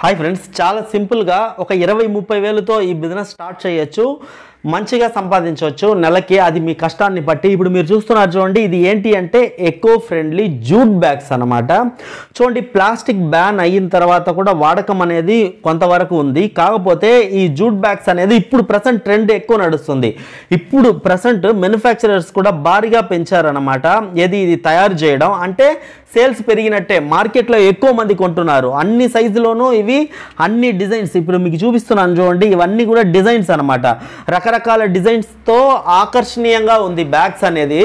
hi friends చాలా సింపుల్గా ఒక ఇరవై ముప్పై వేలతో ఈ బిజినెస్ స్టార్ట్ చేయొచ్చు మంచిగా సంపాదించవచ్చు నెలకి అది మీ కష్టాన్ని బట్టి ఇప్పుడు మీరు చూస్తున్నారు చూడండి ఇది ఏంటి అంటే ఎకో ఫ్రెండ్లీ జూట్ బ్యాగ్స్ అనమాట చూడండి ప్లాస్టిక్ బ్యాన్ అయిన తర్వాత కూడా వాడకం అనేది కొంతవరకు ఉంది కాకపోతే ఈ జూట్ బ్యాగ్స్ అనేది ఇప్పుడు ప్రజెంట్ ట్రెండ్ ఎక్కువ నడుస్తుంది ఇప్పుడు ప్రజెంట్ మ్యానుఫ్యాక్చరర్స్ కూడా భారీగా పెంచారనమాట ఏది ఇది తయారు చేయడం అంటే సేల్స్ పెరిగినట్టే మార్కెట్లో ఎక్కువ మంది కొంటున్నారు అన్ని సైజులోనూ ఇవి అన్ని డిజైన్స్ ఇప్పుడు మీకు చూపిస్తున్నాను చూడండి ఇవన్నీ కూడా డిజైన్స్ అనమాట రకరకాల రకరకాల డిజైన్స్తో ఆకర్షణీయంగా ఉంది బ్యాగ్స్ అనేది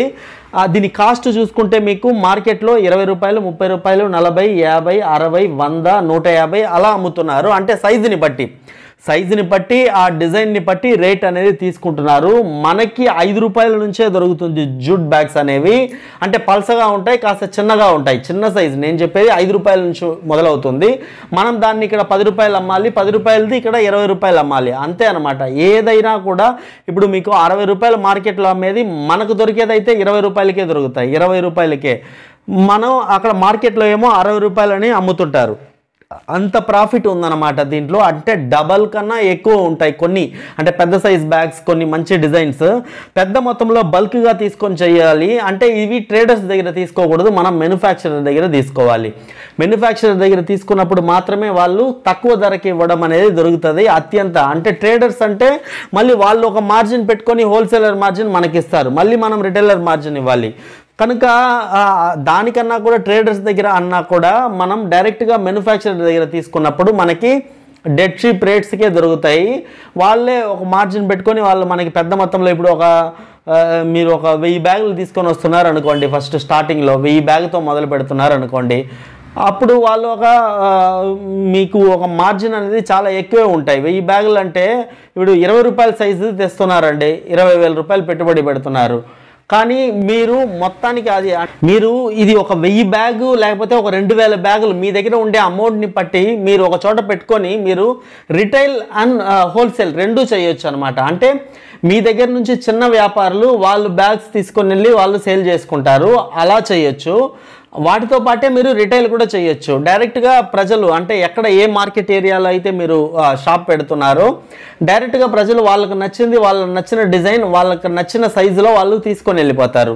దీని కాస్ట్ చూసుకుంటే మీకు మార్కెట్లో ఇరవై రూపాయలు ముప్పై రూపాయలు నలభై యాభై అరవై వంద నూట యాభై అలా అమ్ముతున్నారు అంటే సైజుని బట్టి సైజుని బట్టి ఆ డిజైన్ని బట్టి రేట్ అనేది తీసుకుంటున్నారు మనకి ఐదు రూపాయల నుంచే దొరుకుతుంది జూట్ బ్యాగ్స్ అనేవి అంటే పల్సగా ఉంటాయి కాస్త చిన్నగా ఉంటాయి చిన్న సైజు నేను చెప్పేది ఐదు రూపాయల నుంచి మొదలవుతుంది మనం దాన్ని ఇక్కడ పది రూపాయలు అమ్మాలి పది రూపాయలది ఇక్కడ ఇరవై రూపాయలు అమ్మాలి అంతే అనమాట ఏదైనా కూడా ఇప్పుడు మీకు అరవై రూపాయల మార్కెట్లో అమ్మేది మనకు దొరికేదైతే ఇరవై రూపాయలకే దొరుకుతాయి ఇరవై రూపాయలకే మనం అక్కడ మార్కెట్లో ఏమో అరవై రూపాయలని అమ్ముతుంటారు అంత ప్రాఫిట్ ఉందన్నమాట దీంట్లో అంటే డబల్ కన్నా ఎక్కువ ఉంటాయి కొన్ని అంటే పెద్ద సైజ్ బ్యాగ్స్ కొన్ని మంచి డిజైన్స్ పెద్ద మొత్తంలో బల్క్గా తీసుకొని చేయాలి అంటే ఇవి ట్రేడర్స్ దగ్గర తీసుకోకూడదు మనం మెనుఫ్యాక్చరర్ దగ్గర తీసుకోవాలి మెనుఫ్యాక్చరర్ దగ్గర తీసుకున్నప్పుడు మాత్రమే వాళ్ళు తక్కువ ధరకి ఇవ్వడం అనేది దొరుకుతుంది అత్యంత అంటే ట్రేడర్స్ అంటే మళ్ళీ వాళ్ళు ఒక మార్జిన్ పెట్టుకొని హోల్సేలర్ మార్జిన్ మనకిస్తారు మళ్ళీ మనం రిటైలర్ మార్జిన్ ఇవ్వాలి కనుక దానికన్నా కూడా ట్రేడర్స్ దగ్గర అన్నా కూడా మనం డైరెక్ట్గా మ్యానుఫ్యాక్చరర్ దగ్గర తీసుకున్నప్పుడు మనకి డెడ్ షీప్ రేట్స్కే దొరుకుతాయి వాళ్ళే ఒక మార్జిన్ పెట్టుకొని వాళ్ళు మనకి పెద్ద మొత్తంలో ఇప్పుడు ఒక మీరు ఒక వెయ్యి బ్యాగులు తీసుకొని వస్తున్నారు అనుకోండి ఫస్ట్ స్టార్టింగ్లో వెయ్యి బ్యాగ్తో మొదలు పెడుతున్నారు అనుకోండి అప్పుడు వాళ్ళు ఒక మీకు ఒక మార్జిన్ అనేది చాలా ఎక్కువే ఉంటాయి వెయ్యి బ్యాగులు అంటే ఇప్పుడు ఇరవై రూపాయల సైజు తెస్తున్నారండి ఇరవై వేల రూపాయలు పెట్టుబడి పెడుతున్నారు కానీ మీరు మొత్తానికి అది మీరు ఇది ఒక వెయ్యి బ్యాగు లేకపోతే ఒక రెండు వేల బ్యాగులు మీ దగ్గర ఉండే అమౌంట్ని బట్టి మీరు ఒక చోట పెట్టుకొని మీరు రిటైల్ అండ్ హోల్సేల్ రెండూ చేయొచ్చు అనమాట అంటే మీ దగ్గర నుంచి చిన్న వ్యాపారులు వాళ్ళు బ్యాగ్స్ తీసుకొని వెళ్ళి వాళ్ళు సేల్ చేసుకుంటారు అలా చేయొచ్చు వాటితో పాటే మీరు రిటైల్ కూడా చేయొచ్చు డైరెక్ట్గా ప్రజలు అంటే ఎక్కడ ఏ మార్కెట్ ఏరియాలో అయితే మీరు షాప్ పెడుతున్నారో డైరెక్ట్గా ప్రజలు వాళ్ళకు నచ్చింది వాళ్ళకి నచ్చిన డిజైన్ వాళ్ళకి నచ్చిన సైజులో వాళ్ళు తీసుకొని వెళ్ళిపోతారు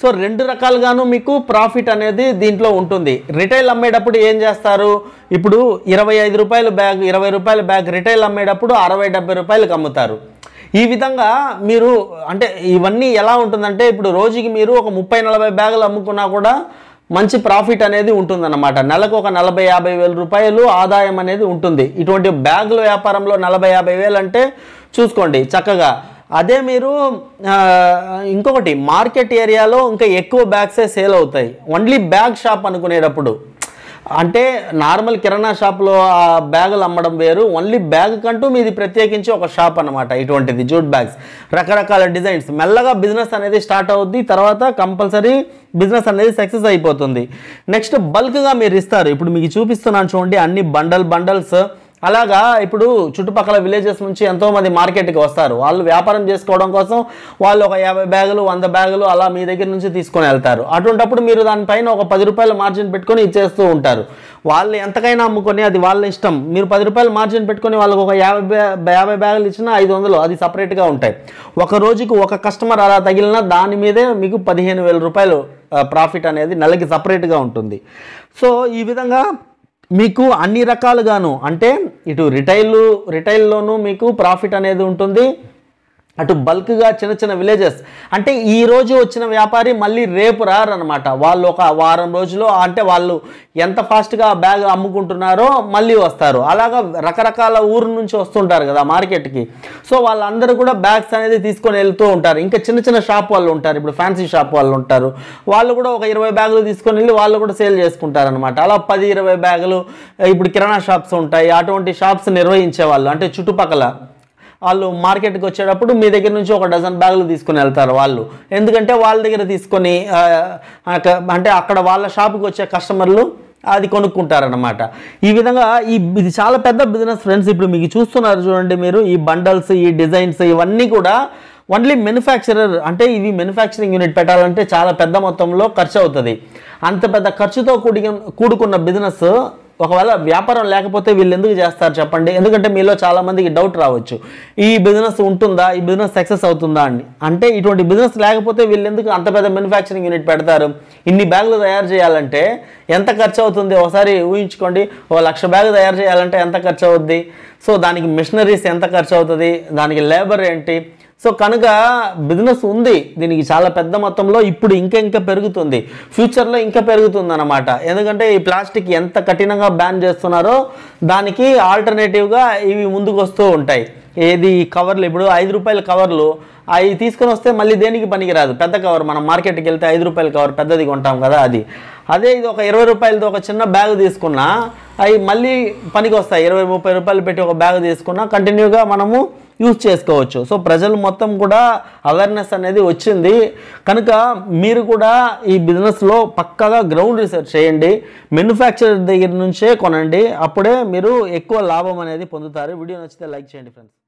సో రెండు రకాలుగాను మీకు ప్రాఫిట్ అనేది దీంట్లో ఉంటుంది రిటైల్ అమ్మేటప్పుడు ఏం చేస్తారు ఇప్పుడు ఇరవై ఐదు రూపాయల బ్యాగ్ ఇరవై రూపాయల బ్యాగ్ రిటైల్ అమ్మేటప్పుడు అరవై డెబ్బై రూపాయలకు అమ్ముతారు ఈ విధంగా మీరు అంటే ఇవన్నీ ఎలా ఉంటుందంటే ఇప్పుడు రోజుకి మీరు ఒక ముప్పై నలభై బ్యాగులు అమ్ముకున్నా కూడా మంచి ప్రాఫిట్ అనేది ఉంటుందన్నమాట నెలకు ఒక నలభై యాభై వేల రూపాయలు ఆదాయం అనేది ఉంటుంది ఇటువంటి బ్యాగుల వ్యాపారంలో నలభై యాభై వేలు అంటే చూసుకోండి చక్కగా అదే మీరు ఇంకొకటి మార్కెట్ ఏరియాలో ఇంకా ఎక్కువ బ్యాగ్సే సేల్ అవుతాయి ఓన్లీ బ్యాగ్ షాప్ అనుకునేటప్పుడు అంటే నార్మల్ కిరాణా షాప్లో ఆ బ్యాగులు అమ్మడం వేరు ఓన్లీ బ్యాగ్ కంటూ మీది ప్రత్యేకించి ఒక షాప్ అనమాట ఇటువంటిది జూట్ బ్యాగ్స్ రకరకాల డిజైన్స్ మెల్లగా బిజినెస్ అనేది స్టార్ట్ అవుద్ది తర్వాత కంపల్సరీ బిజినెస్ అనేది సక్సెస్ అయిపోతుంది నెక్స్ట్ బల్క్గా మీరు ఇస్తారు ఇప్పుడు మీకు చూపిస్తున్నాను చూడండి అన్ని బండల్ బండల్స్ అలాగా ఇప్పుడు చుట్టుపక్కల విలేజెస్ నుంచి ఎంతోమంది మార్కెట్కి వస్తారు వాళ్ళు వ్యాపారం చేసుకోవడం కోసం వాళ్ళు ఒక యాభై బ్యాగులు వంద బ్యాగులు అలా మీ దగ్గర నుంచి తీసుకొని వెళ్తారు అటువంటప్పుడు మీరు దానిపైన ఒక పది రూపాయల మార్జిన్ పెట్టుకొని ఇచ్చేస్తూ ఉంటారు వాళ్ళు ఎంతకైనా అమ్ముకొని అది వాళ్ళ ఇష్టం మీరు పది రూపాయల మార్జిన్ పెట్టుకొని వాళ్ళకి ఒక యాభై యాభై బ్యాగులు ఇచ్చినా ఐదు వందలు అది సపరేట్గా ఉంటాయి ఒక రోజుకు ఒక కస్టమర్ అలా తగిలినా దాని మీదే మీకు పదిహేను వేల రూపాయలు ప్రాఫిట్ అనేది నెలకి సపరేట్గా ఉంటుంది సో ఈ విధంగా మీకు అన్ని రకాలుగాను అంటే ఇటు రిటైల్ రిటైల్లోనూ మీకు ప్రాఫిట్ అనేది ఉంటుంది అటు బల్క్గా చిన్న చిన్న విలేజెస్ అంటే ఈ రోజు వచ్చిన వ్యాపారి మళ్ళీ రేపు రారనమాట వాళ్ళు ఒక వారం రోజులు అంటే వాళ్ళు ఎంత ఫాస్ట్గా బ్యాగ్ అమ్ముకుంటున్నారో మళ్ళీ వస్తారు అలాగా రకరకాల ఊరు నుంచి వస్తుంటారు కదా మార్కెట్కి సో వాళ్ళందరూ కూడా బ్యాగ్స్ అనేది తీసుకొని వెళ్తూ ఉంటారు ఇంకా చిన్న చిన్న షాప్ వాళ్ళు ఉంటారు ఇప్పుడు ఫ్యాన్సీ షాప్ వాళ్ళు ఉంటారు వాళ్ళు కూడా ఒక ఇరవై బ్యాగులు తీసుకొని వెళ్ళి వాళ్ళు కూడా సేల్ చేసుకుంటారనమాట అలా పది ఇరవై బ్యాగులు ఇప్పుడు కిరాణా షాప్స్ ఉంటాయి అటువంటి షాప్స్ నిర్వహించే వాళ్ళు అంటే చుట్టుపక్కల వాళ్ళు మార్కెట్కి వచ్చేటప్పుడు మీ దగ్గర నుంచి ఒక డజన్ బ్యాగులు తీసుకుని వెళ్తారు వాళ్ళు ఎందుకంటే వాళ్ళ దగ్గర తీసుకొని అంటే అక్కడ వాళ్ళ షాపుకి వచ్చే కస్టమర్లు అది కొనుక్కుంటారనమాట ఈ విధంగా ఈ ఇది చాలా పెద్ద బిజినెస్ ఫ్రెండ్స్ ఇప్పుడు మీకు చూస్తున్నారు చూడండి మీరు ఈ బండల్స్ ఈ డిజైన్స్ ఇవన్నీ కూడా ఓన్లీ మెనుఫ్యాక్చరర్ అంటే ఇవి మెనుఫ్యాక్చరింగ్ యూనిట్ పెట్టాలంటే చాలా పెద్ద మొత్తంలో ఖర్చు అవుతుంది అంత పెద్ద ఖర్చుతో కూడిన కూడుకున్న బిజినెస్ ఒకవేళ వ్యాపారం లేకపోతే వీళ్ళు ఎందుకు చేస్తారు చెప్పండి ఎందుకంటే మీలో చాలామందికి డౌట్ రావచ్చు ఈ బిజినెస్ ఉంటుందా ఈ బిజినెస్ సక్సెస్ అవుతుందా అని అంటే ఇటువంటి బిజినెస్ లేకపోతే వీళ్ళు ఎందుకు అంత పెద్ద మ్యానుఫ్యాక్చరింగ్ యూనిట్ పెడతారు ఇన్ని బ్యాగులు తయారు చేయాలంటే ఎంత ఖర్చు అవుతుంది ఒకసారి ఊహించుకోండి ఓ లక్ష బ్యాగ్ తయారు చేయాలంటే ఎంత ఖర్చు అవుద్ది సో దానికి మిషనరీస్ ఎంత ఖర్చు అవుతుంది దానికి లేబర్ ఏంటి సో కనుక బిజినెస్ ఉంది దీనికి చాలా పెద్ద మొత్తంలో ఇప్పుడు ఇంకా ఇంకా పెరుగుతుంది ఫ్యూచర్లో ఇంకా పెరుగుతుంది అనమాట ఎందుకంటే ఈ ప్లాస్టిక్ ఎంత కఠినంగా బ్యాన్ చేస్తున్నారో దానికి ఆల్టర్నేటివ్గా ఇవి ముందుకు వస్తూ ఉంటాయి ఏది కవర్లు ఇప్పుడు ఐదు రూపాయల కవర్లు అవి తీసుకొని వస్తే మళ్ళీ దేనికి పనికిరాదు పెద్ద కవర్ మనం మార్కెట్కి వెళ్తే ఐదు రూపాయల కవర్ పెద్దది కొంటాం కదా అది అదే ఇది ఒక ఇరవై రూపాయలతో ఒక చిన్న బ్యాగ్ తీసుకున్నా అవి మళ్ళీ పనికి వస్తాయి ఇరవై ముప్పై రూపాయలు పెట్టి ఒక బ్యాగ్ తీసుకున్నా కంటిన్యూగా మనము యూజ్ చేసుకోవచ్చు సో ప్రజలు మొత్తం కూడా అవేర్నెస్ అనేది వచ్చింది కనుక మీరు కూడా ఈ బిజినెస్లో పక్కగా గ్రౌండ్ రీసెర్చ్ చేయండి మెనుఫ్యాక్చరర్ దగ్గర నుంచే కొనండి అప్పుడే మీరు ఎక్కువ లాభం అనేది పొందుతారు వీడియో నచ్చితే లైక్ చేయండి ఫ్రెండ్స్